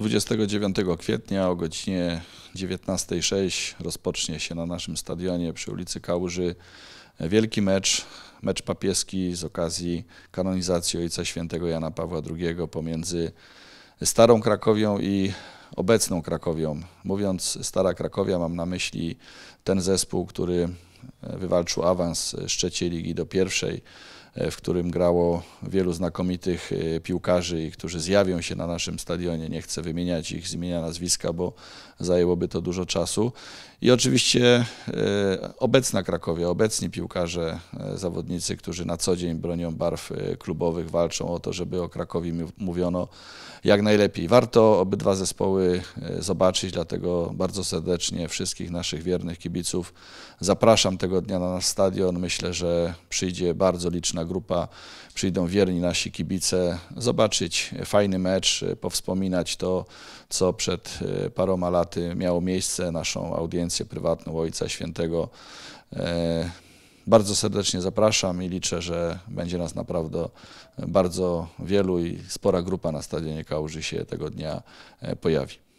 29 kwietnia o godzinie 19.06 rozpocznie się na naszym stadionie przy ulicy Kałuży wielki mecz, mecz papieski z okazji kanonizacji Ojca Świętego Jana Pawła II pomiędzy Starą Krakowią i obecną Krakowią. Mówiąc Stara Krakowia mam na myśli ten zespół, który e, wywalczył awans z trzeciej ligi do pierwszej E, w którym grało wielu znakomitych e, piłkarzy, którzy zjawią się na naszym stadionie. Nie chcę wymieniać ich zmienia nazwiska, bo zajęłoby to dużo czasu. I oczywiście e, obecna Krakowie, obecni piłkarze, zawodnicy, którzy na co dzień bronią barw klubowych, walczą o to, żeby o Krakowie mówiono jak najlepiej. Warto obydwa zespoły zobaczyć, dlatego bardzo serdecznie wszystkich naszych wiernych kibiców zapraszam tego dnia na nasz stadion. Myślę, że przyjdzie bardzo liczna liczna grupa, przyjdą wierni nasi kibice, zobaczyć fajny mecz, e, powspominać to, co przed e, paroma laty miało miejsce, naszą audiencję prywatną Ojca Świętego. E, bardzo serdecznie zapraszam i liczę, że będzie nas naprawdę bardzo wielu i spora grupa na stadionie Kałuży się tego dnia pojawi.